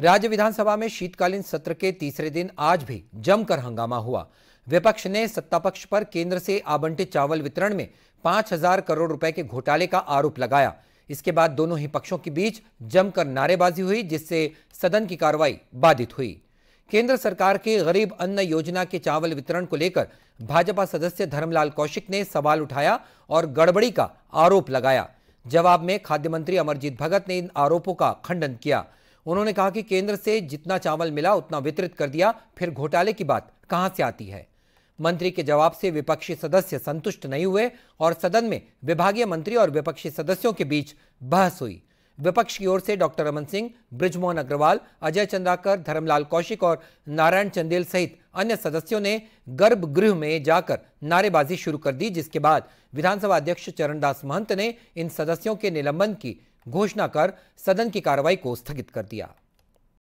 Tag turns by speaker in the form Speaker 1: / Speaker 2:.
Speaker 1: राज्य विधानसभा में शीतकालीन सत्र के तीसरे दिन आज भी जमकर हंगामा हुआ विपक्ष ने सत्ता पक्ष पर केंद्र से आवंटित चावल वितरण में पांच हजार करोड़ रुपए के घोटाले का आरोप लगाया इसके बाद दोनों ही पक्षों के बीच जमकर नारेबाजी हुई जिससे सदन की कार्रवाई बाधित हुई केंद्र सरकार के गरीब अन्न योजना के चावल वितरण को लेकर भाजपा सदस्य धर्मलाल कौशिक ने सवाल उठाया और गड़बड़ी का आरोप लगाया जवाब में खाद्य मंत्री अमरजीत भगत ने इन आरोपों का खंडन किया उन्होंने कहा कि केंद्र से जितना चावल मिला उतना वितरित कर दिया फिर घोटाले की बात कहां से आती है मंत्री के जवाब से विपक्षी सदस्य संतुष्ट नहीं हुए और सदन में विभागीय मंत्री और विपक्षी सदस्यों के बीच बहस हुई विपक्ष की ओर से डॉक्टर रमन सिंह ब्रिजमोहन अग्रवाल अजय चंद्राकर धर्मलाल कौशिक और नारायण चंदेल सहित अन्य सदस्यों ने गर्भगृह में जाकर नारेबाजी शुरू कर दी जिसके बाद विधानसभा अध्यक्ष चरणदास महंत ने इन सदस्यों के निलंबन की घोषणा कर सदन की कार्रवाई को स्थगित कर दिया